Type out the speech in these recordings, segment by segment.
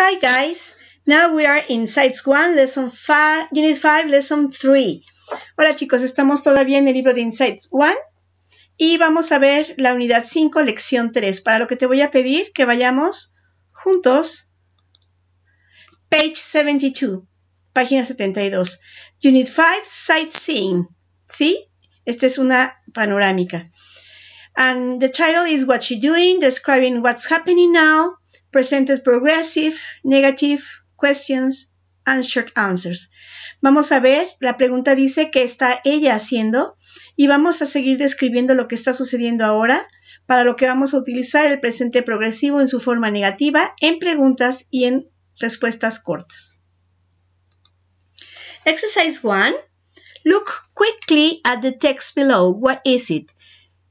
Hi guys, now we are in Sites 1, Lesson 5, Unit 5, Lesson 3. Hola chicos, estamos todavía en el libro de Insights 1 y vamos a ver la unidad 5, lección 3, para lo que te voy a pedir que vayamos juntos. Page 72, página 72, Unit 5, Sightseeing, ¿sí? Esta es una panorámica. And the title is What she Doing, Describing What's Happening Now, presentes progressive, negative, questions and short answers. Vamos a ver, la pregunta dice qué está ella haciendo y vamos a seguir describiendo lo que está sucediendo ahora, para lo que vamos a utilizar el presente progresivo en su forma negativa, en preguntas y en respuestas cortas. Exercise 1. Look quickly at the text below. What is it?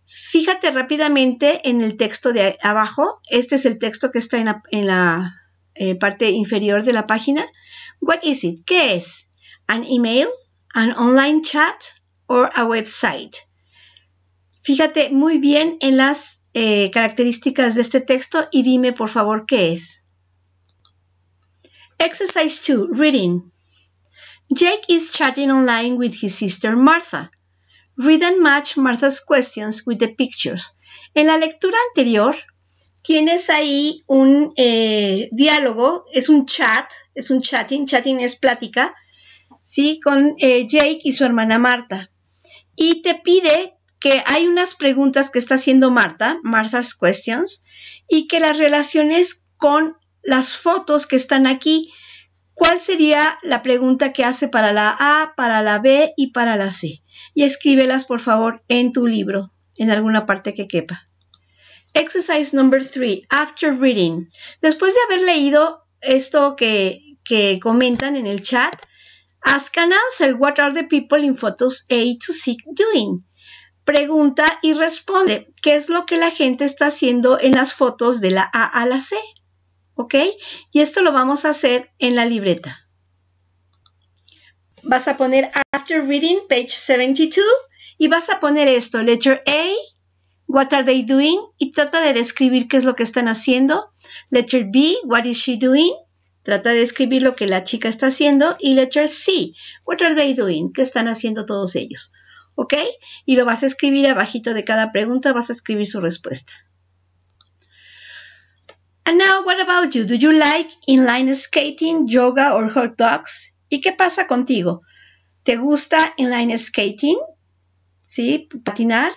Fíjate rápidamente en el texto de abajo. Este es el texto que está en la, eh, parte inferior de la página. What is it? ¿Qué es? An email, an online chat or a website. Fíjate muy bien en las eh, características de este texto y dime por favor qué es. Exercise 2, reading. Jake is chatting online with his sister Martha. Read and match Martha's questions with the pictures. En la lectura anterior tienes ahí un eh, diálogo, es un chat, es un chatting, chatting es plática, ¿sí? Con eh, Jake y su hermana Marta. Y te pide que hay unas preguntas que está haciendo Marta, Martha's Questions, y que las relaciones con las fotos que están aquí. ¿Cuál sería la pregunta que hace para la A, para la B y para la C? y escríbelas por favor en tu libro, en alguna parte que quepa. Exercise number three, After reading. Después de haber leído esto que, comentan en el chat, ask and answer. What are the people in photos A to C doing? Pregunta y responde. ¿Qué es lo que la gente está haciendo en las fotos de la A a la C? ¿Ok? Y esto lo vamos a hacer en la libreta vas a poner After Reading, page 72, y vas a poner esto, letter A, What are they doing? Y trata de describir qué es lo que están haciendo. Letter B, What is she doing? Trata de describir lo que la chica está haciendo. Y letter C, What are they doing? ¿Qué están haciendo todos ellos? ¿Ok? Y lo vas a escribir abajito de cada pregunta, vas a escribir su respuesta. And now, what about you? Do you like inline skating, yoga or hot dogs? ¿Y qué pasa contigo? ¿Te gusta inline skating? ¿Sí? Patinar,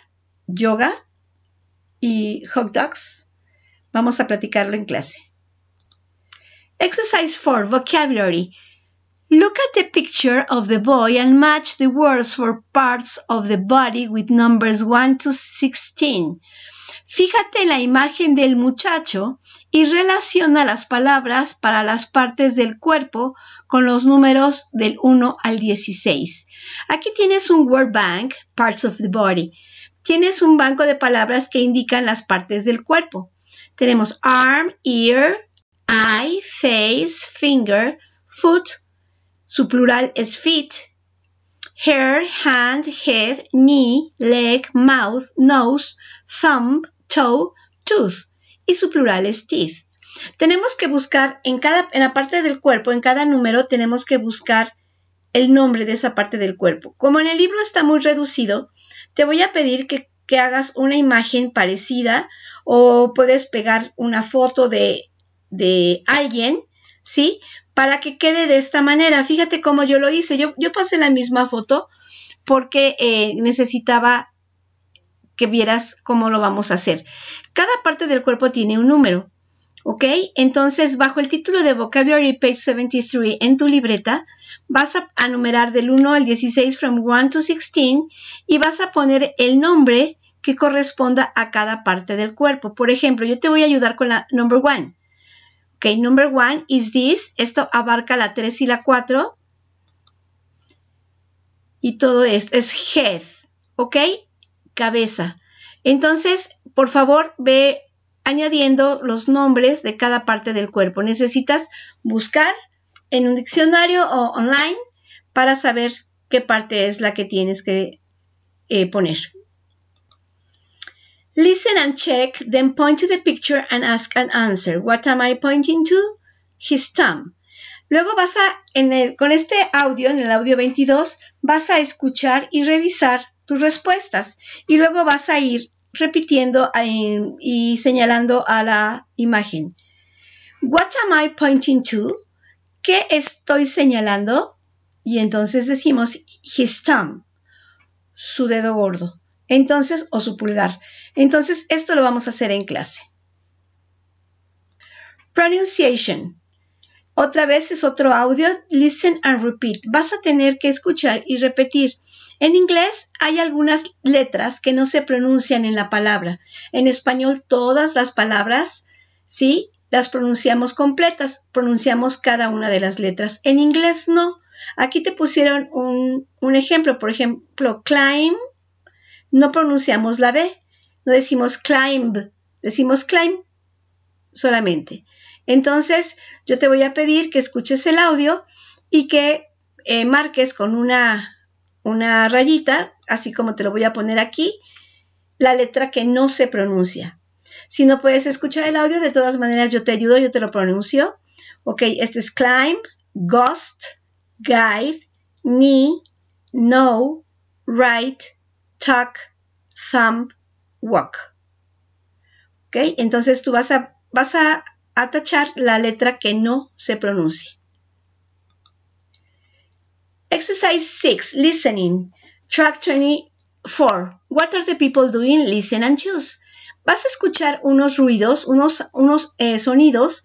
yoga y hot dogs. Vamos a platicarlo en clase. Exercise 4 Vocabulary. Look at the picture of the boy and match the words for parts of the body with numbers 1 to 16. Fíjate en la imagen del muchacho y relaciona las palabras para las partes del cuerpo con los números del 1 al 16. Aquí tienes un word bank, parts of the body. Tienes un banco de palabras que indican las partes del cuerpo. Tenemos arm, ear, eye, face, finger, foot. Su plural es feet. Hair, hand, head, knee, leg, mouth, nose, thumb, toe, tooth, y su plural es teeth. Tenemos que buscar en cada, en la parte del cuerpo, en cada número tenemos que buscar el nombre de esa parte del cuerpo. Como en el libro está muy reducido, te voy a pedir que, hagas una imagen parecida o puedes pegar una foto de, de alguien, ¿sí? Para que quede de esta manera. Fíjate cómo yo lo hice. Yo, yo pasé la misma foto porque eh, necesitaba que vieras cómo lo vamos a hacer. Cada parte del cuerpo tiene un número, ¿ok? Entonces, bajo el título de Vocabulary Page 73 en tu libreta, vas a, numerar del 1 al 16, from 1 to 16, y vas a poner el nombre que corresponda a cada parte del cuerpo. Por ejemplo, yo te voy a ayudar con la number one. Ok, number one is this. Esto abarca la 3 y la 4. Y todo esto es head. Ok, cabeza. Entonces, por favor, ve añadiendo los nombres de cada parte del cuerpo. Necesitas buscar en un diccionario o online para saber qué parte es la que tienes que eh, poner. Listen and check, then point to the picture and ask an answer. What am I pointing to? His thumb. Luego vas a, con este audio, en el audio 22, vas a escuchar y revisar tus respuestas y luego vas a ir repitiendo eh, y señalando a la imagen. What am I pointing to? ¿Qué estoy señalando? Y entonces decimos his thumb, su dedo gordo. Entonces, o su pulgar. Entonces, esto lo vamos a hacer en clase. Pronunciation. Otra vez es otro audio, listen and repeat. Vas a tener que escuchar y repetir. En inglés hay algunas letras que no se pronuncian en la palabra. En español todas las palabras, ¿sí? Las pronunciamos completas, pronunciamos cada una de las letras. En inglés no. Aquí te pusieron un, un ejemplo, por ejemplo, climb, no pronunciamos la B, no decimos climb, decimos climb solamente. Entonces, yo te voy a pedir que escuches el audio y que eh, marques con una, una rayita, así como te lo voy a poner aquí, la letra que no se pronuncia. Si no puedes escuchar el audio, de todas maneras yo te ayudo, yo te lo pronuncio. Ok, este es climb, ghost, guide, knee, no, right, tuck, thumb, walk. Ok, entonces tú vas a, vas a Atachar la letra que no se pronuncie. Exercise 6. Listening. Track 24. What are the people doing? Listen and choose. Vas a escuchar unos ruidos, unos, unos eh, sonidos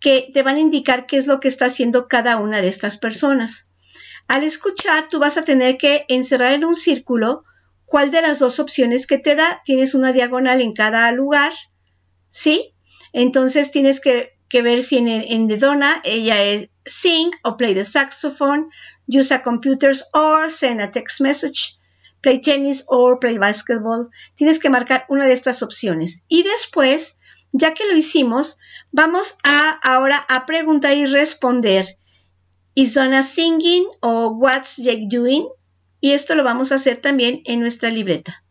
que te van a indicar qué es lo que está haciendo cada una de estas personas. Al escuchar, tú vas a tener que encerrar en un círculo cuál de las dos opciones que te da. Tienes una diagonal en cada lugar, ¿sí? Entonces tienes que, ver si en, The Donna ella es sing o play the saxophone, use a computers or send a text message, play tennis or play basketball. Tienes que marcar una de estas opciones. Y después, ya que lo hicimos, vamos a ahora a preguntar y responder. ¿Is Donna singing o what's Jake doing? Y esto lo vamos a hacer también en nuestra libreta.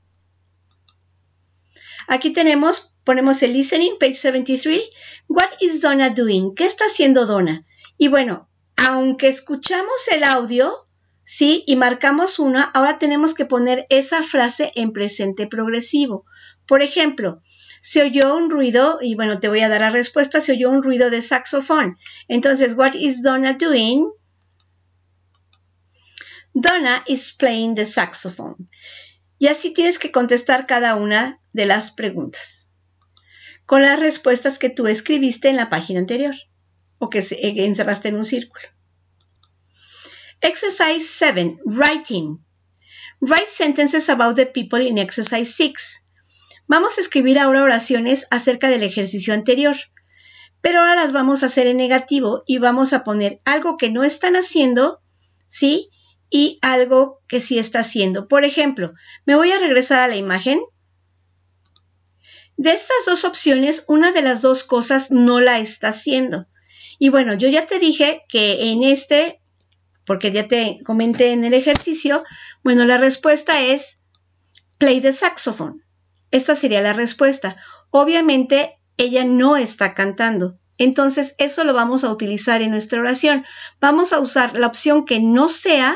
Aquí tenemos ponemos el listening, page 73. What is Donna doing? ¿Qué está haciendo Donna? Y bueno, aunque escuchamos el audio, ¿sí? Y marcamos una, ahora tenemos que poner esa frase en presente progresivo. Por ejemplo, se oyó un ruido, y bueno, te voy a dar la respuesta, se oyó un ruido de saxofón. Entonces, what is Donna doing? Donna is playing the saxophone. Y así tienes que contestar cada una de las preguntas con las respuestas que tú escribiste en la página anterior o que eh, encerraste en un círculo. Exercise 7. Writing. Write sentences about the people in exercise 6. Vamos a escribir ahora oraciones acerca del ejercicio anterior, pero ahora las vamos a hacer en negativo y vamos a poner algo que no están haciendo, ¿sí? Y algo que sí está haciendo. Por ejemplo, me voy a regresar a la imagen de estas dos opciones, una de las dos cosas no la está haciendo. Y bueno, yo ya te dije que en este, porque ya te comenté en el ejercicio, bueno, la respuesta es play the saxophone. Esta sería la respuesta. Obviamente, ella no está cantando. Entonces, eso lo vamos a utilizar en nuestra oración. Vamos a usar la opción que no sea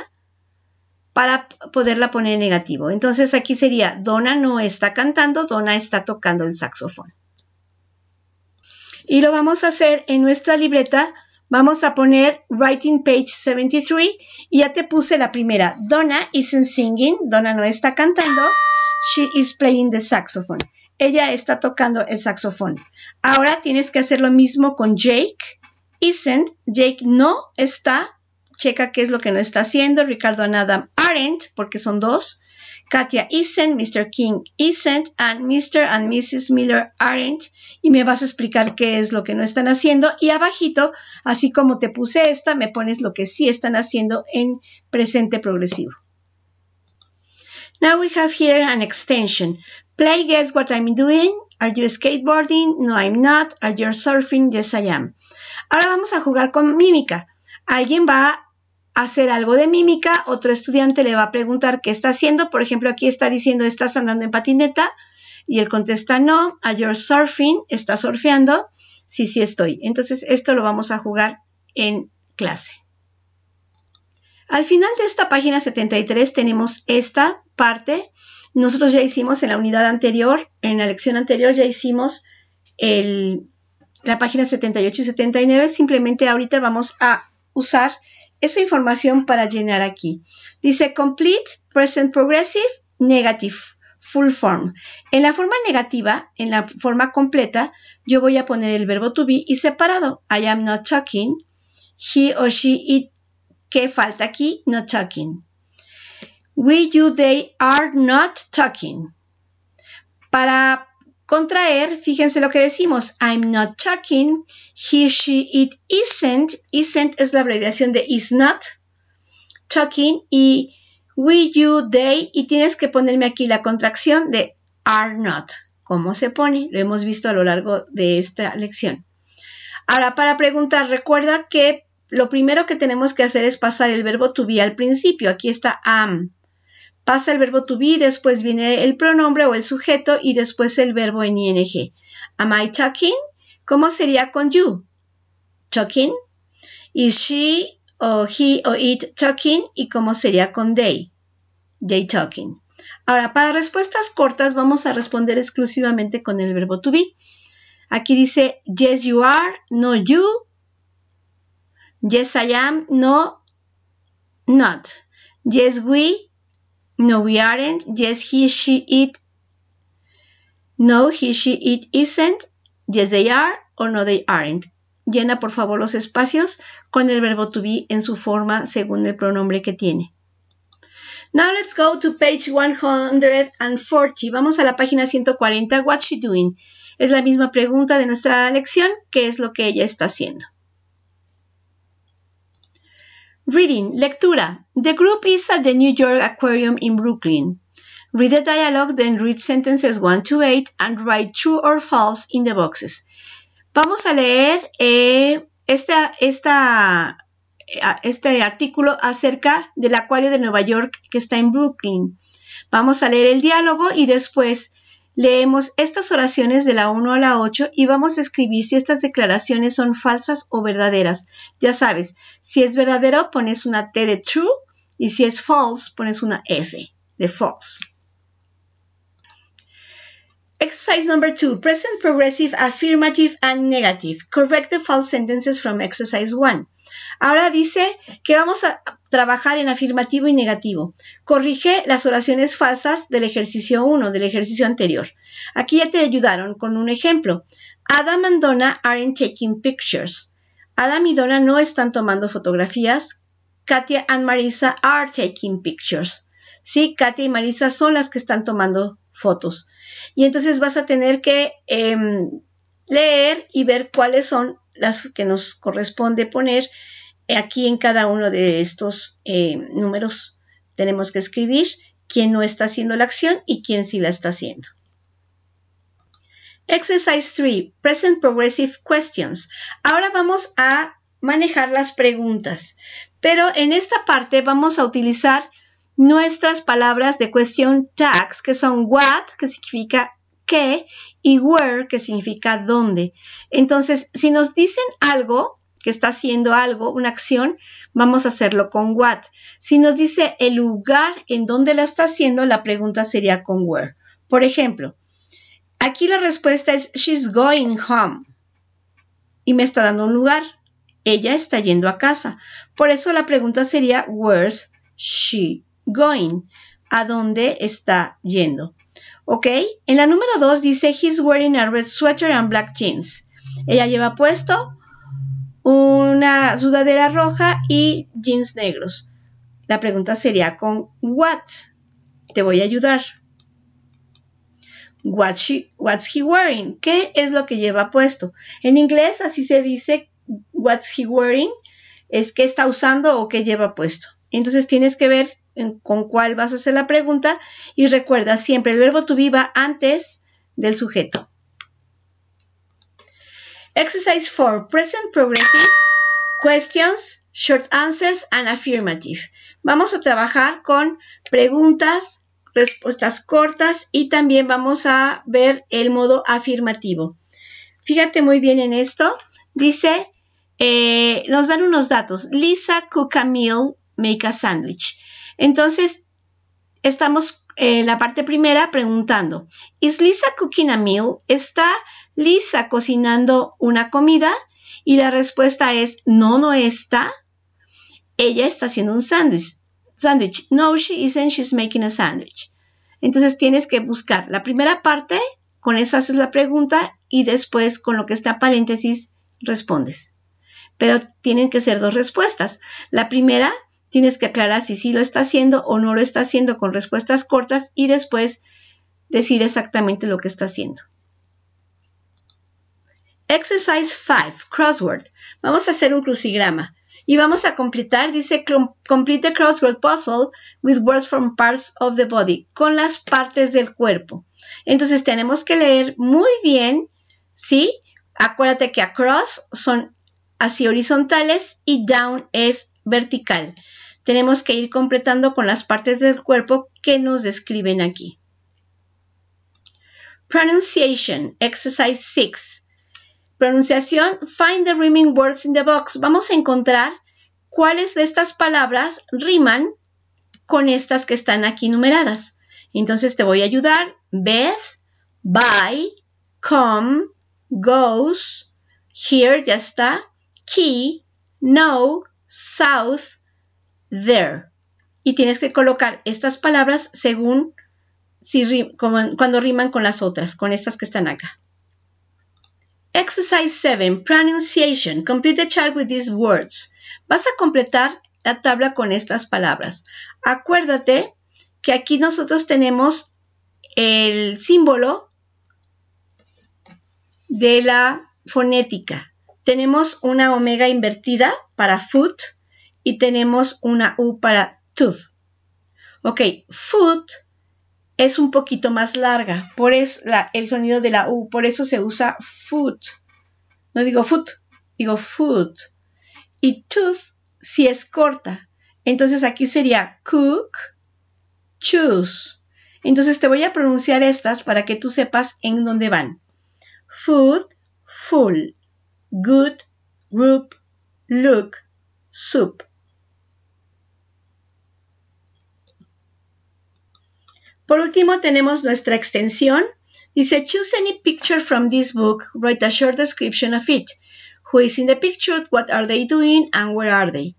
para poderla poner en negativo. Entonces aquí sería, Donna no está cantando, Donna está tocando el saxofón. Y lo vamos a hacer en nuestra libreta. Vamos a poner Writing Page 73 y ya te puse la primera. Donna isn't singing, Donna no está cantando, she is playing the saxophone. Ella está tocando el saxofón. Ahora tienes que hacer lo mismo con Jake. Isn't, Jake no está checa qué es lo que no está haciendo, Ricardo and Adam aren't, porque son dos, Katia isn't, Mr. King isn't, and Mr. and Mrs. Miller aren't, y me vas a explicar qué es lo que no están haciendo, y abajito, así como te puse esta, me pones lo que sí están haciendo en presente progresivo. Now we have here an extension. Play guess what I'm doing. Are you skateboarding? No, I'm not. Are you surfing? Yes, I am. Ahora vamos a jugar con mímica. Alguien va hacer algo de mímica, otro estudiante le va a preguntar qué está haciendo, por ejemplo, aquí está diciendo, ¿estás andando en patineta? Y él contesta, no, are your surfing? está surfeando? Sí, sí estoy. Entonces, esto lo vamos a jugar en clase. Al final de esta página 73 tenemos esta parte. Nosotros ya hicimos en la unidad anterior, en la lección anterior ya hicimos la página 78 y 79. Simplemente ahorita vamos a usar esa información para llenar aquí. Dice complete, present progressive, negative, full form. En la forma negativa, en la forma completa, yo voy a poner el verbo to be y separado. I am not talking, he or she, it. ¿Qué falta aquí? Not talking. We, you, they are not talking. Para Contraer, fíjense lo que decimos, I'm not talking, he, she, it isn't, isn't es la abreviación de is not, talking y we, you, they, y tienes que ponerme aquí la contracción de are not. ¿Cómo se pone? Lo hemos visto a lo largo de esta lección. Ahora, para preguntar, recuerda que lo primero que tenemos que hacer es pasar el verbo to be al principio. Aquí está am. Pasa el verbo to be, después viene el pronombre o el sujeto y después el verbo en ing. Am I talking? ¿Cómo sería con you? Talking. Is she o he o it talking? ¿Y cómo sería con they? They talking. Ahora, para respuestas cortas vamos a responder exclusivamente con el verbo to be. Aquí dice yes you are, no you. Yes I am, no not. Yes we, no, we aren't. Yes, he, she, it. No, he, she, it isn't. Yes, they are. or no, they aren't. Llena por favor los espacios con el verbo to be en su forma según el pronombre que tiene. Now let's go to page 140. Vamos a la página 140. What's she doing? Es la misma pregunta de nuestra lección. ¿Qué es lo que ella está haciendo? Reading, lectura. The group is at the New York Aquarium in Brooklyn. Read the dialogue, then read sentences 1 to 8 and write true or false in the boxes. Vamos a leer eh, eh, este artículo acerca del acuario de Nueva York que está en Brooklyn. Vamos a leer el diálogo y después Leemos estas oraciones de la 1 a la 8 y vamos a escribir si estas declaraciones son falsas o verdaderas. Ya sabes, si es verdadero pones una T de true y si es false pones una F de false. Exercise number 2. present progressive, affirmative, and negative. Correct the false sentences from exercise 1. Ahora dice que vamos a trabajar en afirmativo y negativo. Corrige las oraciones falsas del ejercicio 1, del ejercicio anterior. Aquí ya te ayudaron con un ejemplo. Adam and Donna aren't taking pictures. Adam y Donna no están tomando fotografías. Katia and Marisa are taking pictures. Sí, Katia y Marisa son las que están tomando fotos. Y entonces vas a tener que em, leer y ver cuáles son las que nos corresponde poner Aquí en cada uno de estos eh, números tenemos que escribir quién no está haciendo la acción y quién sí la está haciendo. Exercise 3. Present Progressive Questions. Ahora vamos a manejar las preguntas, pero en esta parte vamos a utilizar nuestras palabras de cuestión tags, que son what, que significa qué, y where, que significa dónde. Entonces, si nos dicen algo, que está haciendo algo, una acción, vamos a hacerlo con what. Si nos dice el lugar en donde la está haciendo, la pregunta sería con where. Por ejemplo, aquí la respuesta es she's going home y me está dando un lugar. Ella está yendo a casa. Por eso la pregunta sería where's she going? ¿A dónde está yendo? ¿Ok? En la número 2 dice he's wearing a red sweater and black jeans. Ella lleva puesto una sudadera roja y jeans negros. La pregunta sería con what. Te voy a ayudar. what's he wearing? ¿Qué es lo que lleva puesto? En inglés así se dice what's he wearing, es qué está usando o qué lleva puesto. Entonces tienes que ver con cuál vas a hacer la pregunta y recuerda siempre el verbo to viva antes del sujeto. Exercise 4. Present Progressive. Questions, short answers and affirmative. Vamos a trabajar con preguntas, respuestas cortas y también vamos a ver el modo afirmativo. Fíjate muy bien en esto. Dice, eh, nos dan unos datos. Lisa cook a meal, make a sandwich. Entonces, estamos eh, la parte primera preguntando, ¿Is Lisa cooking a meal? ¿Está Lisa cocinando una comida? Y la respuesta es, no, no está. Ella está haciendo un sándwich. sandwich, No, she isn't. She's making a sandwich. Entonces tienes que buscar la primera parte, con esa haces la pregunta y después con lo que está paréntesis respondes. Pero tienen que ser dos respuestas. La primera tienes que aclarar si sí lo está haciendo o no lo está haciendo con respuestas cortas y después decir exactamente lo que está haciendo. Exercise 5, crossword. Vamos a hacer un crucigrama y vamos a completar, dice, complete the crossword puzzle with words from parts of the body, con las partes del cuerpo. Entonces tenemos que leer muy bien, ¿sí? Acuérdate que across son así horizontales y down es vertical tenemos que ir completando con las partes del cuerpo que nos describen aquí. Pronunciation, exercise 6. Pronunciación, find the rhyming words in the box. Vamos a encontrar cuáles de estas palabras riman con estas que están aquí numeradas. Entonces te voy a ayudar. Beth, by, come, goes, here, ya está, key, no, south, there. Y tienes que colocar estas palabras según si cuando riman con las otras, con estas que están acá. Exercise 7. Pronunciation. Complete the chart with these words. Vas a completar la tabla con estas palabras. Acuérdate que aquí nosotros tenemos el símbolo de la fonética. Tenemos una omega invertida para foot y tenemos una U para tooth. Ok, foot es un poquito más larga, por es el sonido de la U, por eso se usa foot. No digo foot, digo foot. Y tooth si es corta. Entonces aquí sería cook, choose. Entonces te voy a pronunciar estas para que tú sepas en dónde van. Food, full, good, group, look, soup. Por último, tenemos nuestra extensión. Dice, choose any picture from this book, write a short description of it. Who is in the picture? What are they doing? And where are they?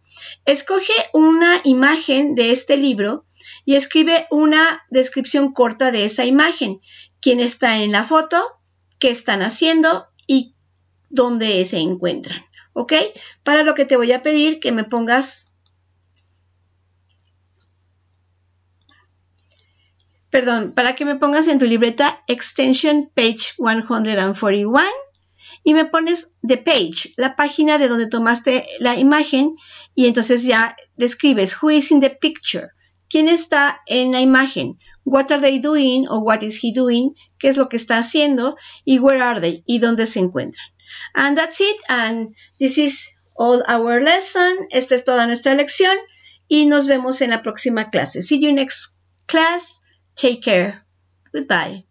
Escoge una imagen de este libro y escribe una descripción corta de esa imagen. ¿Quién está en la foto? ¿Qué están haciendo? ¿Y dónde se encuentran? ¿Ok? Para lo que te voy a pedir que me pongas perdón, para que me pongas en tu libreta extension page 141 y me pones the page, la página de donde tomaste la imagen y entonces ya describes who is in the picture, quién está en la imagen, what are they doing o what is he doing, qué es lo que está haciendo y where are they y dónde se encuentran. And that's it and this is all our lesson. Esta es toda nuestra lección y nos vemos en la próxima clase. See you next class. Take care. Goodbye.